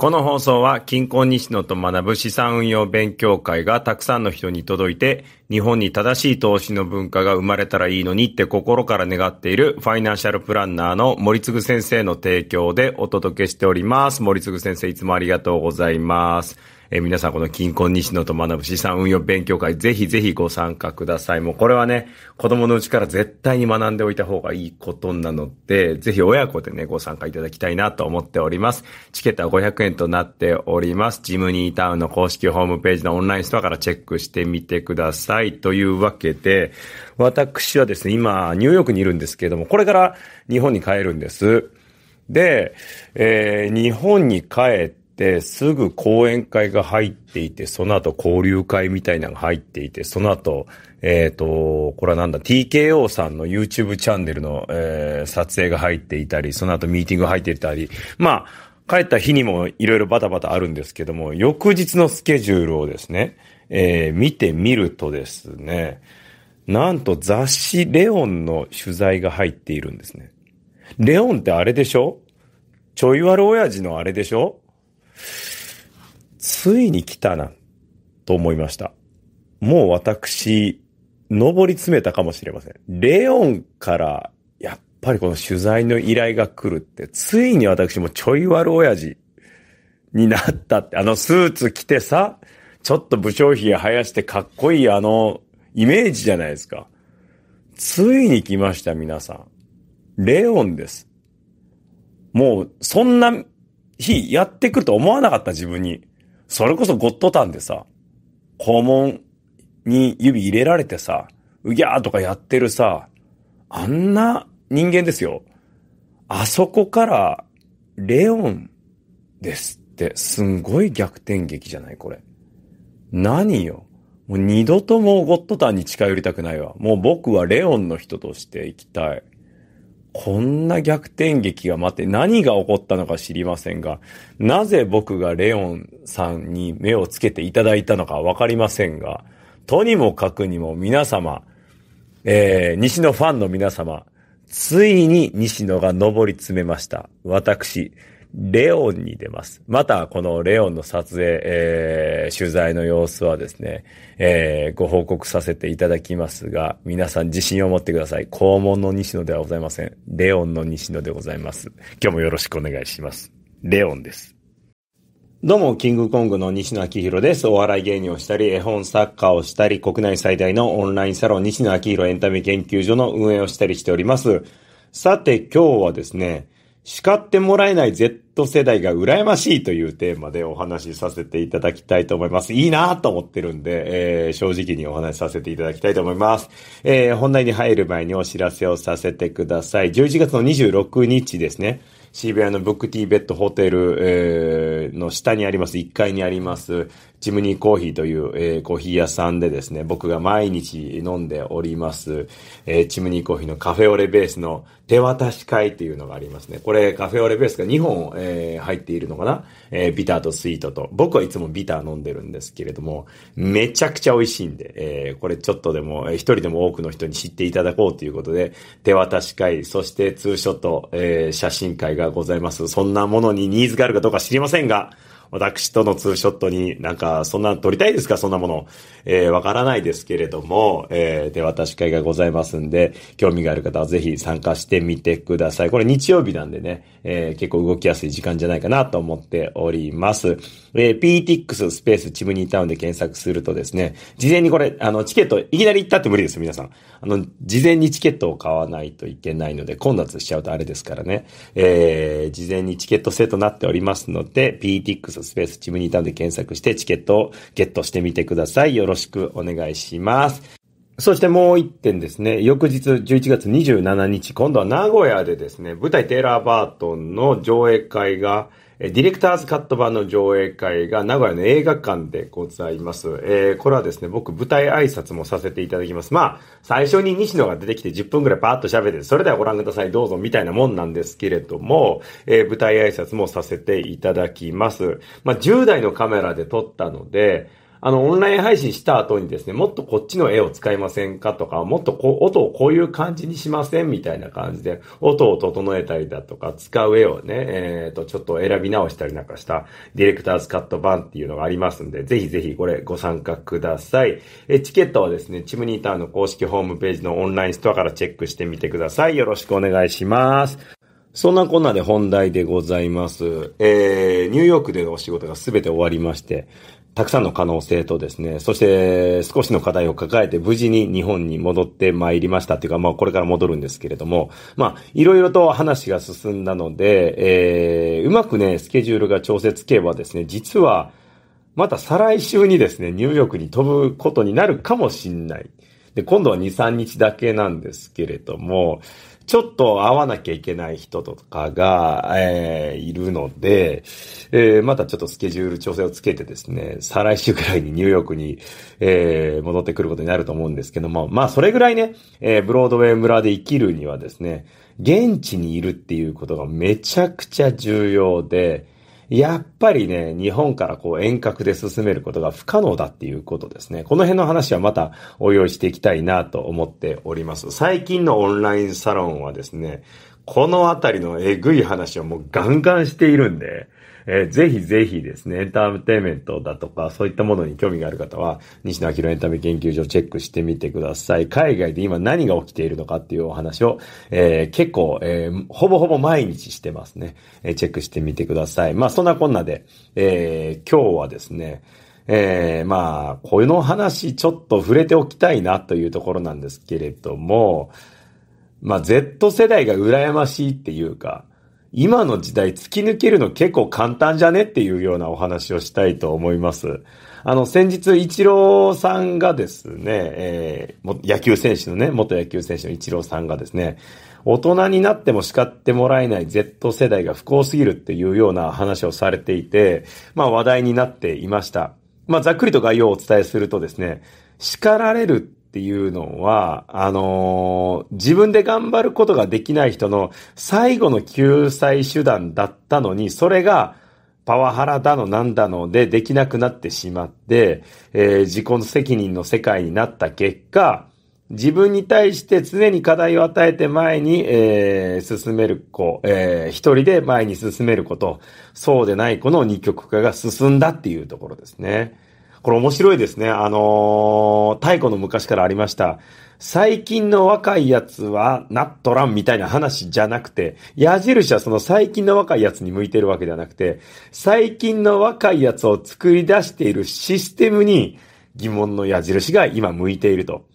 この放送は、近郊西野と学ぶ資産運用勉強会がたくさんの人に届いて、日本に正しい投資の文化が生まれたらいいのにって心から願っているファイナンシャルプランナーの森次先生の提供でお届けしております。森次先生、いつもありがとうございます。えー、皆さんこの金婚西野と学ぶ資産運用勉強会、ぜひぜひご参加ください。もうこれはね、子供のうちから絶対に学んでおいた方がいいことなので、ぜひ親子でね、ご参加いただきたいなと思っております。チケットは500円となっております。ジムニータウンの公式ホームページのオンラインストアからチェックしてみてください。というわけで、私はですね、今、ニューヨークにいるんですけれども、これから日本に帰るんです。で、えー、日本に帰っで、すぐ講演会が入っていて、その後交流会みたいなのが入っていて、その後、えっ、ー、と、これはなんだ、TKO さんの YouTube チャンネルの、えー、撮影が入っていたり、その後ミーティングが入っていたり、まあ、帰った日にもいろいろバタバタあるんですけども、翌日のスケジュールをですね、えー、見てみるとですね、なんと雑誌レオンの取材が入っているんですね。レオンってあれでしょちょいわる親父のあれでしょついに来たな、と思いました。もう私、登り詰めたかもしれません。レオンから、やっぱりこの取材の依頼が来るって、ついに私もちょい悪親父になったって、あのスーツ着てさ、ちょっと武将費生やしてかっこいいあの、イメージじゃないですか。ついに来ました、皆さん。レオンです。もう、そんな日やってくると思わなかった、自分に。それこそゴッドタンでさ、肛門に指入れられてさ、うぎゃーとかやってるさ、あんな人間ですよ。あそこから、レオンですって、すんごい逆転劇じゃないこれ。何よ。もう二度ともゴッドタンに近寄りたくないわ。もう僕はレオンの人として生きたい。こんな逆転劇が待って何が起こったのか知りませんが、なぜ僕がレオンさんに目をつけていただいたのかわかりませんが、とにもかくにも皆様、えー、西野ファンの皆様、ついに西野が上り詰めました。私、レオンに出ます。また、このレオンの撮影、えー、取材の様子はですね、えー、ご報告させていただきますが、皆さん自信を持ってください。肛門の西野ではございません。レオンの西野でございます。今日もよろしくお願いします。レオンです。どうも、キングコングの西野昭弘です。お笑い芸人をしたり、絵本作家をしたり、国内最大のオンラインサロン西野昭弘エンタメ研究所の運営をしたりしております。さて、今日はですね、叱ってもらえない絶 Z 世代が羨ましいというテーマでお話しさせていただきたいと思います。いいなと思ってるんで、えー、正直にお話しさせていただきたいと思います。えー、本題に入る前にお知らせをさせてください。11月の26日ですね。渋谷のブックティーベッドホテル、えー、の下にあります、1階にあります、ジムニーコーヒーという、えー、コーヒー屋さんでですね、僕が毎日飲んでおります、えー、チムニーコーヒーのカフェオレベースの手渡し会っていうのがありますね。これ、カフェオレベースが2本、ええー、入っているのかなえー、ビターとスイートと。僕はいつもビター飲んでるんですけれども、めちゃくちゃ美味しいんで、えー、これちょっとでも、えー、一人でも多くの人に知っていただこうということで、手渡し会、そしてツーショット、えー、写真会がございます。そんなものにニーズがあるかどうか知りませんが、私とのツーショットになんか、そんな撮りたいですかそんなもの。えー、わからないですけれども、えー、手渡し会がございますんで、興味がある方はぜひ参加してみてください。これ日曜日なんでね、えー、結構動きやすい時間じゃないかなと思っております。えー、PTX スペースチムニータウンで検索するとですね、事前にこれ、あの、チケット、いきなり行ったって無理です皆さん。あの、事前にチケットを買わないといけないので、混雑しちゃうとあれですからね、えー、事前にチケット制となっておりますので、PTX スペースチムニータウンで検索してチケットをゲットしてみてください。よろしくお願いします。そしてもう一点ですね、翌日11月27日、今度は名古屋でですね、舞台テーラーバートンの上映会がディレクターズカット版の上映会が名古屋の映画館でございます。えー、これはですね、僕舞台挨拶もさせていただきます。まあ、最初に西野が出てきて10分くらいパーッと喋って、それではご覧ください、どうぞみたいなもんなんですけれども、えー、舞台挨拶もさせていただきます。まあ、10台のカメラで撮ったので、あの、オンライン配信した後にですね、もっとこっちの絵を使いませんかとか、もっとこう、音をこういう感じにしませんみたいな感じで、音を整えたりだとか、使う絵をね、えっ、ー、と、ちょっと選び直したりなんかした、ディレクターズカット版っていうのがありますんで、ぜひぜひこれご参加ください。え、チケットはですね、チムニーターの公式ホームページのオンラインストアからチェックしてみてください。よろしくお願いします。そんなこんなで本題でございます。えー、ニューヨークでのお仕事がすべて終わりまして、たくさんの可能性とですね、そして少しの課題を抱えて無事に日本に戻って参りましたっていうか、まあこれから戻るんですけれども、まあいろいろと話が進んだので、えー、うまくね、スケジュールが調節けばですね、実はまた再来週にですね、ニューヨークに飛ぶことになるかもしんない。で、今度は2、3日だけなんですけれども、ちょっと会わなきゃいけない人とかが、えー、いるので、えー、またちょっとスケジュール調整をつけてですね、再来週くらいにニューヨークに、えー、戻ってくることになると思うんですけども、まあそれぐらいね、えー、ブロードウェイ村で生きるにはですね、現地にいるっていうことがめちゃくちゃ重要で、やっぱりね、日本からこう遠隔で進めることが不可能だっていうことですね。この辺の話はまたお用意していきたいなと思っております。最近のオンラインサロンはですね、このあたりのえぐい話をもうガンガンしているんで、えー、ぜひぜひですね、エンターテイメントだとか、そういったものに興味がある方は、西野明のエンタメ研究所をチェックしてみてください。海外で今何が起きているのかっていうお話を、えー、結構、えー、ほぼほぼ毎日してますね。えー、チェックしてみてください。まあ、そんなこんなで、えー、今日はですね、えー、まあ、この話ちょっと触れておきたいなというところなんですけれども、まあ、Z 世代が羨ましいっていうか、今の時代突き抜けるの結構簡単じゃねっていうようなお話をしたいと思います。あの、先日、イチローさんがですね、えー、野球選手のね、元野球選手のイチローさんがですね、大人になっても叱ってもらえない Z 世代が不幸すぎるっていうような話をされていて、まあ話題になっていました。まあざっくりと概要をお伝えするとですね、叱られるっていうのは、あのー、自分で頑張ることができない人の最後の救済手段だったのに、それがパワハラだのなんだのでできなくなってしまって、えー、自己責任の世界になった結果、自分に対して常に課題を与えて前に、えー、進める子、えー、一人で前に進めること、そうでない子の二極化が進んだっていうところですね。これ面白いですね。あのー、太古の昔からありました。最近の若いやつはなっとらんみたいな話じゃなくて、矢印はその最近の若いやつに向いてるわけではなくて、最近の若いやつを作り出しているシステムに疑問の矢印が今向いていると。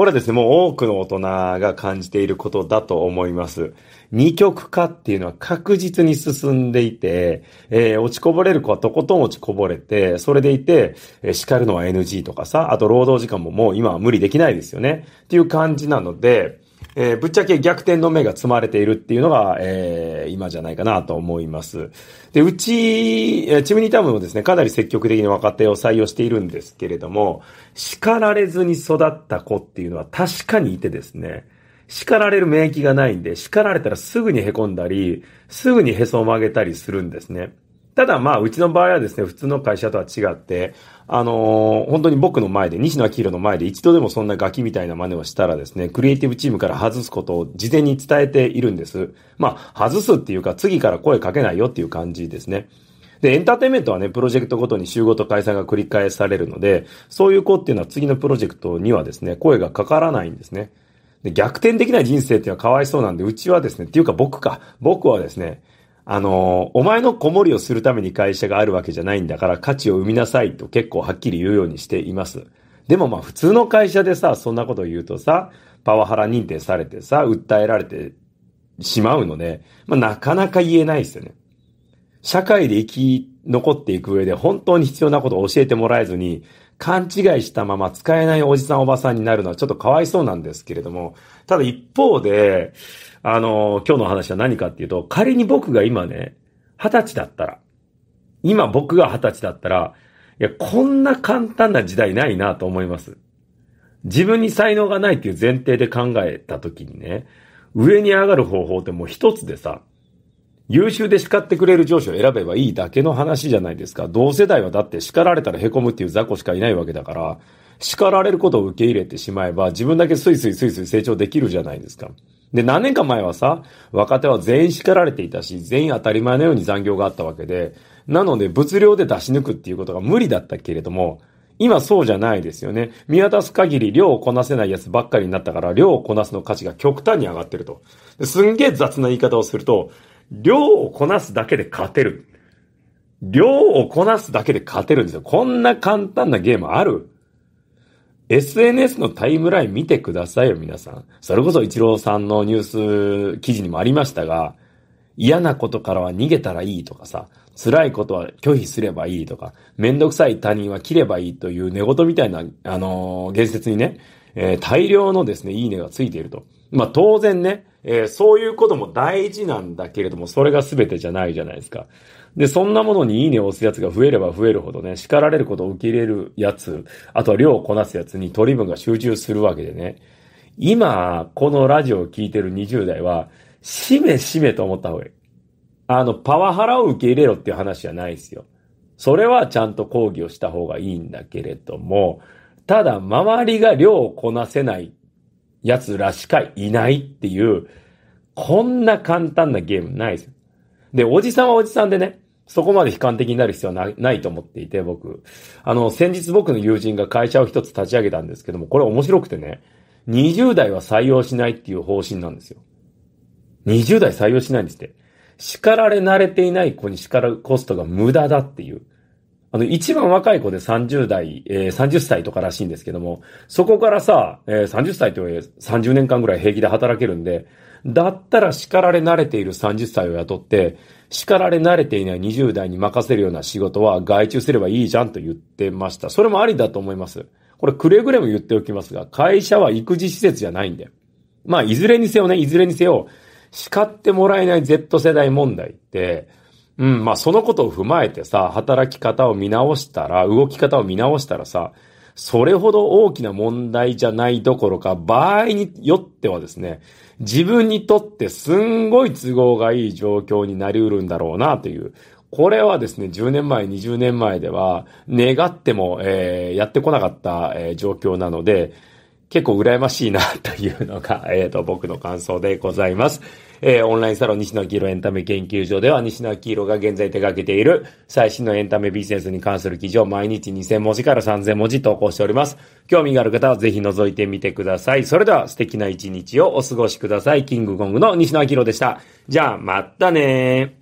これはですね、もう多くの大人が感じていることだと思います。二極化っていうのは確実に進んでいて、えー、落ちこぼれる子はとことん落ちこぼれて、それでいて、えー、叱るのは NG とかさ、あと労働時間ももう今は無理できないですよね。っていう感じなので、えー、ぶっちゃけ逆転の目が積まれているっていうのが、えー、今じゃないかなと思います。で、うち、チムニータムもですね、かなり積極的に若手を採用しているんですけれども、叱られずに育った子っていうのは確かにいてですね、叱られる免疫がないんで、叱られたらすぐに凹んだり、すぐにへそを曲げたりするんですね。ただまあ、うちの場合はですね、普通の会社とは違って、あのー、本当に僕の前で、西野明宏の前で一度でもそんなガキみたいな真似をしたらですね、クリエイティブチームから外すことを事前に伝えているんです。まあ、外すっていうか、次から声かけないよっていう感じですね。で、エンターテイメントはね、プロジェクトごとに集合と解散が繰り返されるので、そういう子っていうのは次のプロジェクトにはですね、声がかからないんですね。で、逆転できない人生っていうのはかわいそうなんで、うちはですね、っていうか僕か、僕はですね、あの、お前の子守りをするために会社があるわけじゃないんだから価値を生みなさいと結構はっきり言うようにしています。でもまあ普通の会社でさ、そんなこと言うとさ、パワハラ認定されてさ、訴えられてしまうので、まあなかなか言えないですよね。社会で生き残っていく上で本当に必要なことを教えてもらえずに、勘違いしたまま使えないおじさんおばさんになるのはちょっとかわいそうなんですけれども、ただ一方で、あの、今日の話は何かっていうと、仮に僕が今ね、二十歳だったら、今僕が二十歳だったら、いや、こんな簡単な時代ないなと思います。自分に才能がないっていう前提で考えた時にね、上に上がる方法ってもう一つでさ、優秀で叱ってくれる上司を選べばいいだけの話じゃないですか。同世代はだって叱られたら凹むっていう雑魚しかいないわけだから、叱られることを受け入れてしまえば、自分だけスイスイスイスイ成長できるじゃないですか。で、何年か前はさ、若手は全員叱られていたし、全員当たり前のように残業があったわけで、なので物量で出し抜くっていうことが無理だったけれども、今そうじゃないですよね。見渡す限り量をこなせないやつばっかりになったから、量をこなすの価値が極端に上がってると。すんげえ雑な言い方をすると、量をこなすだけで勝てる。量をこなすだけで勝てるんですよ。こんな簡単なゲームある ?SNS のタイムライン見てくださいよ、皆さん。それこそ一郎さんのニュース記事にもありましたが、嫌なことからは逃げたらいいとかさ、辛いことは拒否すればいいとか、めんどくさい他人は切ればいいという寝言みたいな、あのー、言説にね、えー、大量のですね、いいねがついていると。まあ当然ね、えー、そういうことも大事なんだけれども、それが全てじゃないじゃないですか。で、そんなものにいいねを押すやつが増えれば増えるほどね、叱られることを受け入れるやつ、あとは量をこなすやつに取り分が集中するわけでね。今、このラジオを聴いてる20代は、しめしめと思った方がいい。あの、パワハラを受け入れろっていう話じゃないですよ。それはちゃんと抗議をした方がいいんだけれども、ただ、周りが量をこなせない奴らしかいないっていう、こんな簡単なゲームないですよ。で、おじさんはおじさんでね、そこまで悲観的になる必要はないないと思っていて、僕。あの、先日僕の友人が会社を一つ立ち上げたんですけども、これ面白くてね、20代は採用しないっていう方針なんですよ。20代採用しないんですって。叱られ慣れていない子に叱るコストが無駄だっていう。あの、一番若い子で30代、えー、30歳とからしいんですけども、そこからさ、えー、30歳言え30年間ぐらい平気で働けるんで、だったら叱られ慣れている30歳を雇って、叱られ慣れていない20代に任せるような仕事は外注すればいいじゃんと言ってました。それもありだと思います。これくれぐれも言っておきますが、会社は育児施設じゃないんで。まあ、いずれにせよね、いずれにせよ、叱ってもらえない Z 世代問題って、うん、まあそのことを踏まえてさ、働き方を見直したら、動き方を見直したらさ、それほど大きな問題じゃないどころか、場合によってはですね、自分にとってすんごい都合がいい状況になりうるんだろうなという。これはですね、10年前、20年前では、願っても、えー、やってこなかった、えー、状況なので、結構羨ましいなというのが、えっ、ー、と、僕の感想でございます。えー、オンラインサロン西野明宏エンタメ研究所では西野明宏が現在手掛けている最新のエンタメビジネスに関する記事を毎日2000文字から3000文字投稿しております。興味がある方はぜひ覗いてみてください。それでは素敵な一日をお過ごしください。キングコングの西野明宏でした。じゃあ、またね